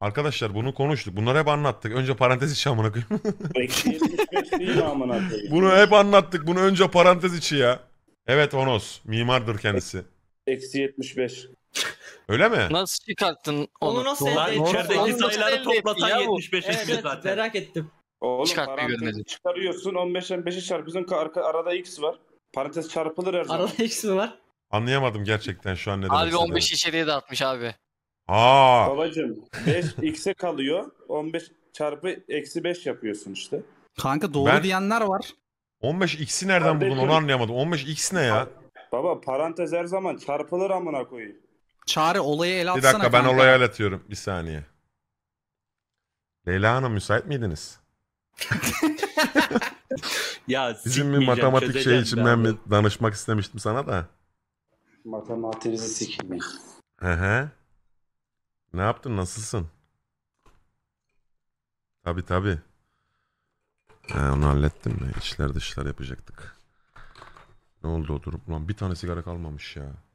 Arkadaşlar bunu konuştuk. Bunları hep anlattık. Önce parantez içi amına koyayım. Bunu hep anlattık. Bunu önce parantez içi ya. Evet Onos. Mimardır kendisi. Eksi 75. Öyle mi? Nasıl çıkarttın onu? Onu nasıl Lan elde ettin? içerideki sayıları elde etti toplasan ya 75 Evet, etti evet, zaten. merak ettim. Oğlum Çıkartmayı parantezi gönderin. çıkarıyorsun 15'ten 5'i çarpıyorsun ka- arka, arada x var. Parantez çarpılır her zaman. Arada eksi var. Anlayamadım gerçekten şu an ne demek Abi istediğini. 15 içeriye de atmış abi. Aa. Babacım 5 x'e kalıyor. 15 çarpı eksi 5 yapıyorsun işte. Kanka doğru Ben- diyenler var. 15 x'i nereden buldun onu anlayamadım. 15 x ne ya? Baba parantez her zaman çarpılır amına koyayım. Çağrı olayı el Bir atsana dakika ben olayı el atıyorum. Bir saniye. Leyla Hanım müsait miydiniz? Ya Bizim bir matematik şey için ben bir danışmak istemiştim sana da. Matematiğinizi sikmeyin. Hı hı. Ne yaptın? Nasılsın? Tabi tabi. onu hallettim. İçler dışlar yapacaktık. Ne oldu o durum? Lan bir tane sigara kalmamış ya.